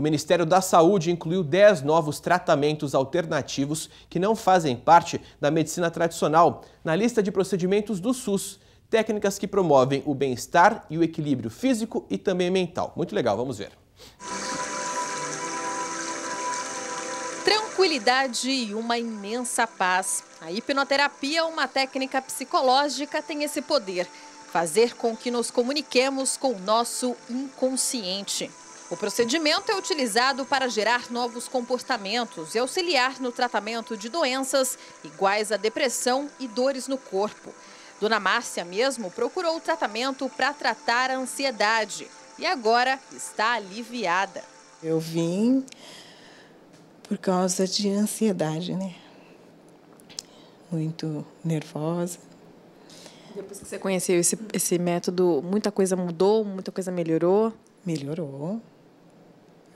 O Ministério da Saúde incluiu 10 novos tratamentos alternativos que não fazem parte da medicina tradicional na lista de procedimentos do SUS. Técnicas que promovem o bem-estar e o equilíbrio físico e também mental. Muito legal, vamos ver. Tranquilidade e uma imensa paz. A hipnoterapia, uma técnica psicológica, tem esse poder. Fazer com que nos comuniquemos com o nosso inconsciente. O procedimento é utilizado para gerar novos comportamentos e auxiliar no tratamento de doenças iguais à depressão e dores no corpo. Dona Márcia mesmo procurou o tratamento para tratar a ansiedade e agora está aliviada. Eu vim por causa de ansiedade, né? Muito nervosa. Depois que você conheceu esse, esse método, muita coisa mudou, muita coisa melhorou? Melhorou.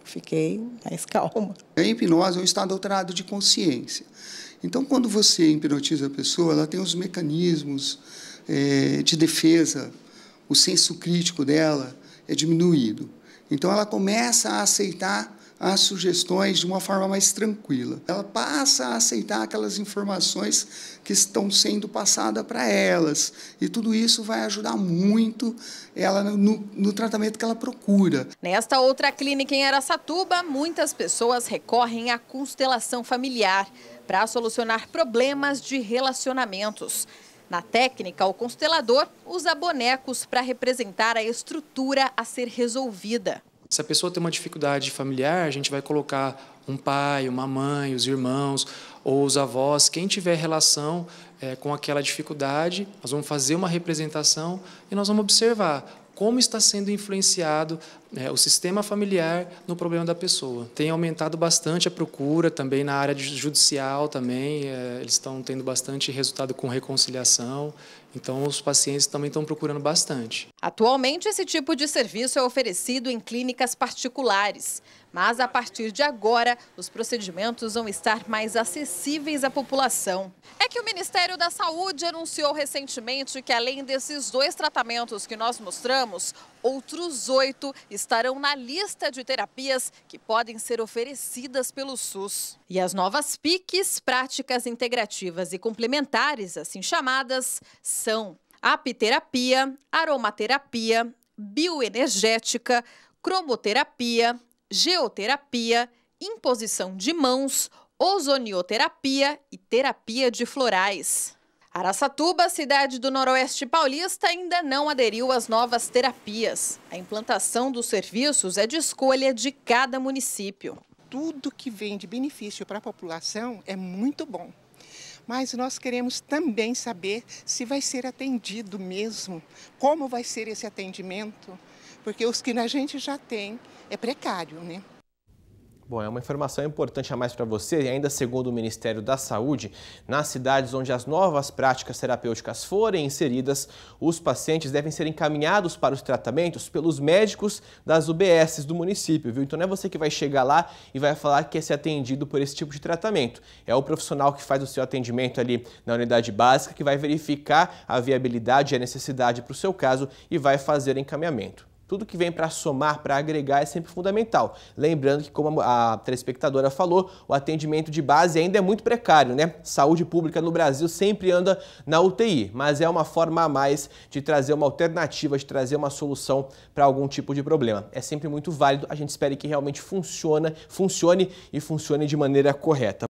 Fiquei mais calma. A hipnose é um estado alterado de consciência. Então, quando você hipnotiza a pessoa, ela tem os mecanismos é, de defesa, o senso crítico dela é diminuído. Então, ela começa a aceitar as sugestões de uma forma mais tranquila. Ela passa a aceitar aquelas informações que estão sendo passadas para elas. E tudo isso vai ajudar muito ela no, no, tratamento que ela procura. Nesta outra clínica em Aracatuba, muitas pessoas recorrem à constelação familiar para solucionar problemas de relacionamentos. Na técnica, o constelador usa bonecos para representar a estrutura a ser resolvida. Se a pessoa tem uma dificuldade familiar, a gente vai colocar um pai, uma mãe, os irmãos ou os avós, quem tiver relação é, com aquela dificuldade, nós vamos fazer uma representação e nós vamos observar como está sendo influenciado é, o sistema familiar no problema da pessoa. Tem aumentado bastante a procura também na área judicial também, é, eles estão tendo bastante resultado com reconciliação, então os pacientes também estão procurando bastante. Atualmente esse tipo de serviço é oferecido em clínicas particulares, mas a partir de agora os procedimentos vão estar mais acessíveis à população. É que o Ministério da Saúde anunciou recentemente que além desses dois tratamentos que nós mostramos, outros oito estarão na lista de terapias que podem ser oferecidas pelo SUS. E as novas PICs, práticas integrativas e complementares, assim chamadas, são apiterapia, aromaterapia, bioenergética, cromoterapia, geoterapia, imposição de mãos, ozonioterapia e terapia de florais. Araçatuba, cidade do noroeste paulista, ainda não aderiu às novas terapias. A implantação dos serviços é de escolha de cada município. Tudo que vem de benefício para a população é muito bom. Mas nós queremos também saber se vai ser atendido mesmo, como vai ser esse atendimento, porque os que a gente já tem é precário, né? Bom, é uma informação importante a mais para você, e ainda segundo o Ministério da Saúde, nas cidades onde as novas práticas terapêuticas forem inseridas, os pacientes devem ser encaminhados para os tratamentos pelos médicos das UBSs do município, viu? Então não é você que vai chegar lá e vai falar que quer é ser atendido por esse tipo de tratamento. É o profissional que faz o seu atendimento ali na unidade básica que vai verificar a viabilidade e a necessidade para o seu caso e vai fazer encaminhamento. Tudo que vem para somar, para agregar é sempre fundamental. Lembrando que, como a telespectadora falou, o atendimento de base ainda é muito precário, né? Saúde pública no Brasil sempre anda na UTI, mas é uma forma a mais de trazer uma alternativa, de trazer uma solução para algum tipo de problema. É sempre muito válido, a gente espera que realmente funcione, funcione e funcione de maneira correta.